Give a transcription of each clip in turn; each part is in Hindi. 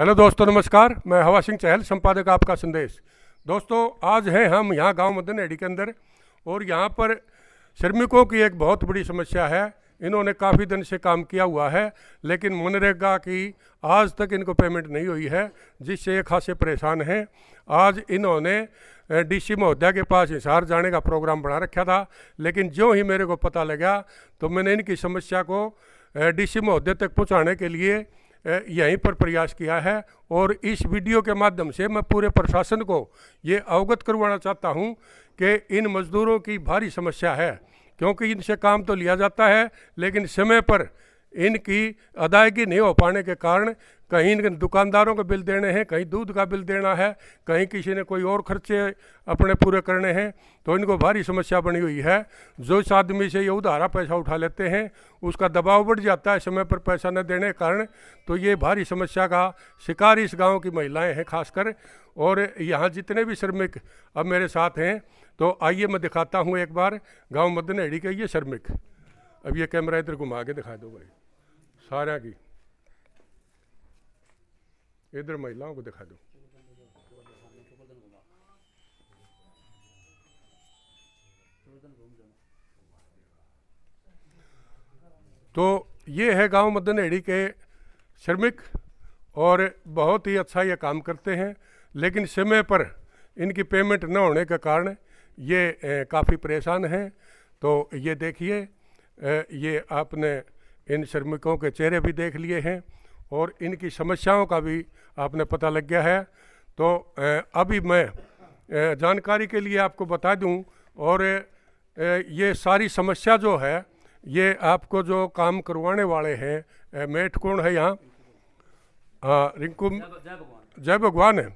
हेलो दोस्तों नमस्कार मैं हवा सिंह चहल संपादक आपका संदेश दोस्तों आज हैं हम यहाँ गांव मदन एडी के अंदर और यहाँ पर श्रमिकों की एक बहुत बड़ी समस्या है इन्होंने काफ़ी दिन से काम किया हुआ है लेकिन मनरेगा की आज तक इनको पेमेंट नहीं हुई है जिससे ये खासे परेशान हैं आज इन्होंने डीसी महोदया के पास इशहार जाने का प्रोग्राम बना रखा था लेकिन जो ही मेरे को पता लगा तो मैंने इनकी समस्या को डीसी महोदय तक पहुँचाने के लिए यहीं पर प्रयास किया है और इस वीडियो के माध्यम से मैं पूरे प्रशासन को ये अवगत करवाना चाहता हूँ कि इन मज़दूरों की भारी समस्या है क्योंकि इनसे काम तो लिया जाता है लेकिन समय पर इनकी अदायगी नहीं हो पाने के कारण कहीं दुकानदारों के बिल देने हैं कहीं दूध का बिल देना है कहीं किसी ने कोई और खर्चे अपने पूरे करने हैं तो इनको भारी समस्या बनी हुई है जो इस आदमी से ये उधारा पैसा उठा लेते हैं उसका दबाव बढ़ जाता है समय पर पैसा न देने के कारण तो ये भारी समस्या का शिकार इस गाँव की महिलाएँ हैं खासकर और यहाँ जितने भी श्रमिक अब मेरे साथ हैं तो आइए मैं दिखाता हूँ एक बार गाँव मदनहेड़ी के ये श्रमिक अब ये कैमरा इधर घुमा के दिखा दो भाई सारे की इधर महिलाओं को दिखा दो तो ये है गांव मदनहेड़ी के श्रमिक और बहुत ही अच्छा ये काम करते हैं लेकिन समय पर इनकी पेमेंट न होने के कारण ये काफ़ी परेशान हैं तो ये देखिए ये आपने इन श्रमिकों के चेहरे भी देख लिए हैं और इनकी समस्याओं का भी आपने पता लग गया है तो अभी मैं जानकारी के लिए आपको बता दूं और ये सारी समस्या जो है ये आपको जो काम करवाने वाले हैं मेट कौन है यहाँ हाँ रिंकू जय भगवान है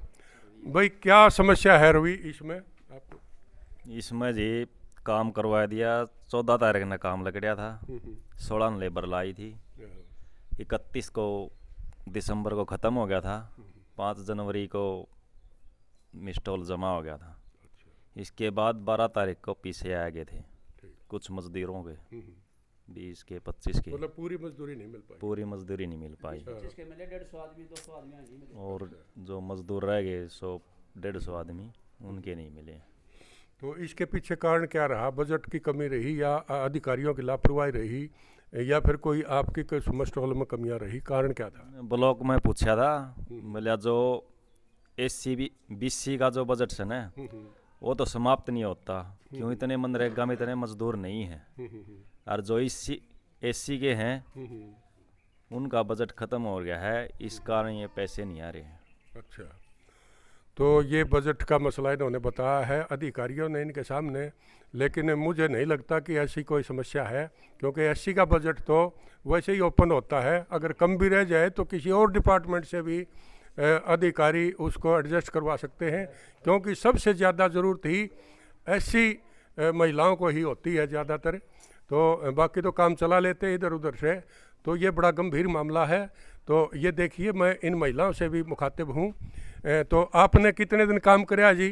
भाई क्या समस्या है रवि इसमें आपको इसमें जी काम करवा दिया चौदह तारीख ने काम लग गया था हम्म, हम्म। सोलह ने लेबर लाई थी इकतीस को दिसंबर को ख़त्म हो गया था हम्म, पाँच जनवरी को मिस्टॉल जमा हो गया था अच्छा। इसके बाद बारह तारीख को पीछे आ गए थे कुछ मजदूरों के बीस के पच्चीस के मतलब पूरी मजदूरी नहीं मिल पाई पूरी मजदूरी नहीं मिल पाई अच्छा। और अच्छा। जो मजदूर रह गए सौ डेढ़ सौ आदमी उनके नहीं मिले तो इसके पीछे कारण क्या रहा बजट की कमी रही या अधिकारियों की लापरवाही रही या फिर कोई आपके कोई समस्ट हॉल में कमियाँ रही कारण क्या था ब्लॉक में पूछा था हम्म, हम्म। बोलिया जो एस सी बी सी का जो बजट है ना हम्म, वो तो समाप्त नहीं होता क्यों इतने मनरेगा में इतने मजदूर नहीं हैं और जो एस सी एस सी के हैं उनका बजट ख़त्म हो गया है इस कारण ये पैसे नहीं आ रहे हैं अच्छा तो ये बजट का मसला इन्होंने बताया है अधिकारियों ने इनके सामने लेकिन मुझे नहीं लगता कि ऐसी कोई समस्या है क्योंकि एस का बजट तो वैसे ही ओपन होता है अगर कम भी रह जाए तो किसी और डिपार्टमेंट से भी अधिकारी उसको एडजस्ट करवा सकते हैं क्योंकि सबसे ज़्यादा ज़रूरत ही एस महिलाओं को ही होती है ज़्यादातर तो बाकी तो काम चला लेते हैं इधर उधर से तो ये बड़ा गंभीर मामला है तो ये देखिए मैं इन महिलाओं से भी मुखातिब हूँ तो आपने कितने दिन काम कर जी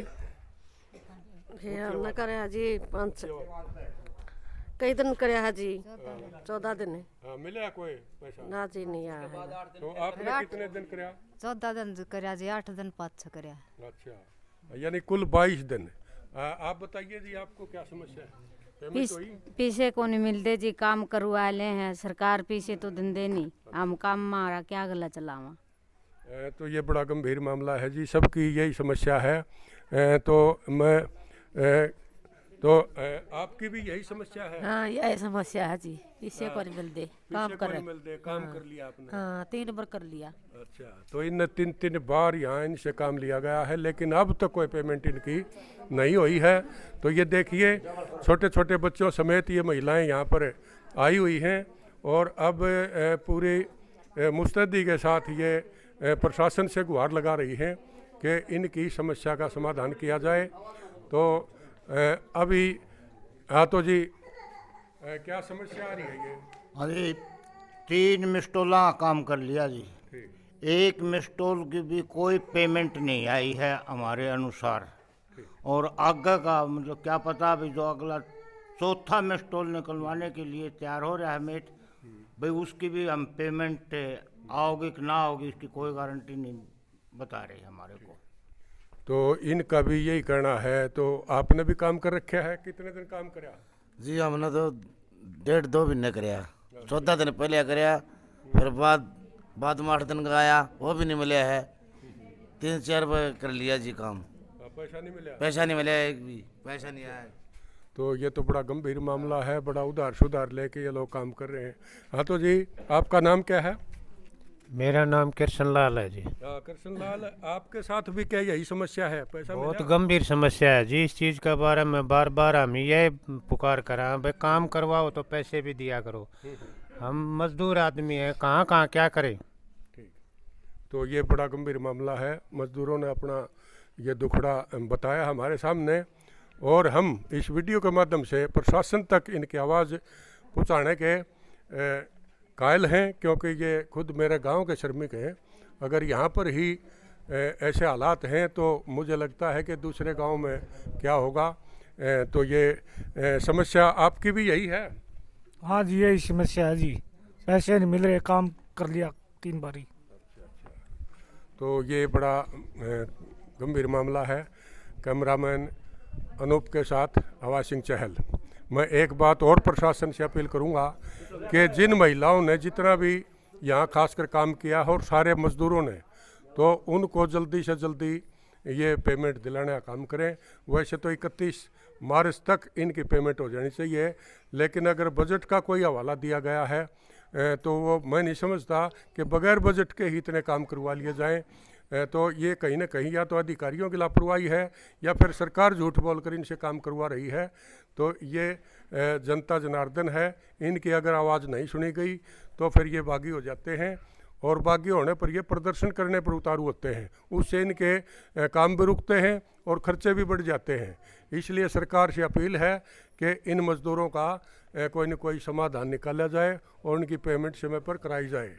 कई दिन कर जी चौदह दिन हाँ, कोई पैसा ना जी नहीं आया तो आपने कितने दिन कराया चौदह दिन कराया जी आठ दिन पाँच कराया अच्छा यानी कुल बाईस दिन आ, आप बताइए जी आपको क्या समस्या है पीछे को नहीं मिलते जी काम करवा ले हैं सरकार पीछे तो दिन नहीं हम काम मारा क्या गला चलावा तो ये बड़ा गंभीर मामला है जी सबकी यही समस्या है तो मैं तो आपकी भी यही समस्या है हाँ यही समस्या है जी इससे हाँ, मिल दे काम कर मिल दे काम हाँ, कर लिया आपने हाँ तीन बार कर लिया अच्छा तो इन तीन तीन बार यहाँ इनसे काम लिया गया है लेकिन अब तक तो कोई पेमेंट इनकी नहीं हुई है तो ये देखिए छोटे छोटे बच्चों समेत ये महिलाएं यहाँ पर आई हुई हैं और अब पूरी मुस्तैदी के साथ ये प्रशासन से गुहार लगा रही है कि इनकी समस्या का समाधान किया जाए तो अभी हाँ तो जी क्या समस्या आ रही है ये अरे तीन मिस्टोला काम कर लिया जी एक मिस्टोल की भी कोई पेमेंट नहीं आई है हमारे अनुसार और आगे का मतलब क्या पता अभी जो अगला चौथा मिस्टोल निकलवाने के लिए तैयार हो रहा है मेट हम्म। भाई उसकी भी हम पेमेंट आओगी कि ना आओगी इसकी कोई गारंटी नहीं बता रही हमारे को तो इनका भी यही करना है तो आपने भी काम कर रखा है कितने दिन काम कर जी हमने तो डेढ़ दो महीने कराया चौदह दिन पहले कराया फिर बाद बाद में आठ दिन का आया वो भी नहीं मिले है तीन चार रुपये कर लिया जी काम पैसा नहीं मिला पैसा नहीं मिला एक भी पैसा नहीं आया तो ये तो बड़ा गंभीर मामला है बड़ा उधार सुधार लेके ये लोग काम कर रहे हैं हाँ तो जी आपका नाम क्या है मेरा नाम कृष्ण लाल है जी हाँ, कृष्ण लाल आपके साथ भी क्या यही समस्या है पैसा बहुत गंभीर समस्या है जी इस चीज़ के बारे में बार बार हम ये पुकार करा भाई काम करवाओ तो पैसे भी दिया करो हम्म, हम्म। हम मजदूर आदमी हैं कहाँ कहाँ क्या करें तो ये बड़ा गंभीर मामला है मजदूरों ने अपना ये दुखड़ा बताया हमारे सामने और हम इस वीडियो के माध्यम से प्रशासन तक इनकी आवाज़ पहुँचाने के कायल हैं क्योंकि ये खुद मेरे गांव के श्रमिक हैं अगर यहाँ पर ही ऐसे हालात हैं तो मुझे लगता है कि दूसरे गांव में क्या होगा तो ये समस्या आपकी भी यही है हाँ जी यही समस्या है जी पैसे नहीं मिल रहे काम कर लिया तीन बारी तो ये बड़ा गंभीर मामला है कैमरामैन अनूप के साथ हवा सिंह चहल मैं एक बात और प्रशासन से अपील करूंगा कि जिन महिलाओं ने जितना भी यहाँ खासकर काम किया है और सारे मजदूरों ने तो उनको जल्दी से जल्दी ये पेमेंट दिलाने का काम करें वैसे तो 31 मार्च तक इनकी पेमेंट हो जानी चाहिए लेकिन अगर बजट का कोई हवाला दिया गया है तो वो मैं नहीं समझता कि बगैर बजट के ही इतने काम करवा लिए जाएँ तो ये कहीं ना कहीं या तो अधिकारियों की लापरवाही है या फिर सरकार झूठ बोलकर इनसे काम करवा रही है तो ये जनता जनार्दन है इनकी अगर आवाज़ नहीं सुनी गई तो फिर ये बागी हो जाते हैं और बागी होने पर ये प्रदर्शन करने पर उतारू होते हैं उससे इनके काम भी रुकते हैं और खर्चे भी बढ़ जाते हैं इसलिए सरकार से अपील है कि इन मज़दूरों का कोई न कोई समाधान निकाला जाए और उनकी पेमेंट समय पर कराई जाए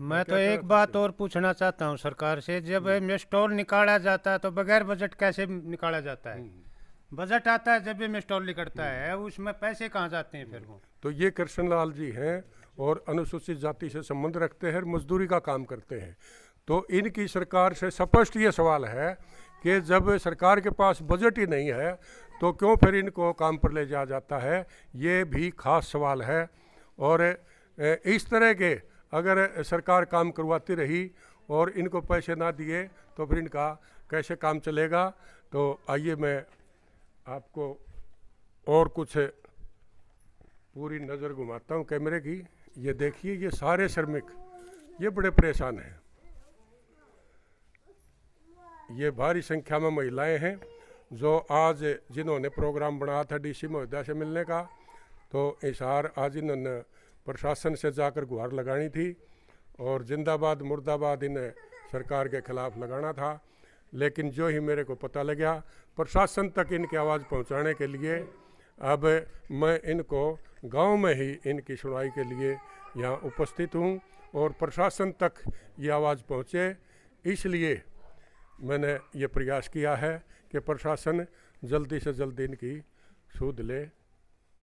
मैं तो एक बात और पूछना चाहता हूँ सरकार से जब मेस्टॉल निकाला जाता है तो बगैर बजट कैसे निकाला जाता है हम्म। बजट आता है जब भी स्टॉल निकलता हम्म। है उसमें पैसे कहाँ जाते हैं फिर वो हम्म। तो ये कृष्ण लाल जी हैं और अनुसूचित जाति से संबंध रखते हैं और मजदूरी का काम करते हैं तो इनकी सरकार से स्पष्ट ये सवाल है कि जब सरकार के पास बजट ही नहीं है तो क्यों फिर इनको काम पर ले जाया जाता है ये भी खास सवाल है और इस तरह के अगर सरकार काम करवाती रही और इनको पैसे ना दिए तो फिर इनका कैसे काम चलेगा तो आइए मैं आपको और कुछ पूरी नज़र घुमाता हूँ कैमरे की ये देखिए ये सारे श्रमिक ये बड़े परेशान हैं ये भारी संख्या में महिलाएं हैं जो आज जिन्होंने प्रोग्राम बनाया था डीसी महोदया से मिलने का तो इशार आज इन्होंने प्रशासन से जाकर गुहार लगानी थी और जिंदाबाद मुर्दाबाद इन्हें सरकार के खिलाफ लगाना था लेकिन जो ही मेरे को पता लग गया प्रशासन तक इनकी आवाज़ पहुंचाने के लिए अब मैं इनको गांव में ही इनकी सुनवाई के लिए यहाँ उपस्थित हूँ और प्रशासन तक ये आवाज़ पहुँचे इसलिए मैंने ये प्रयास किया है कि प्रशासन जल्दी से जल्दी इनकी सूद ले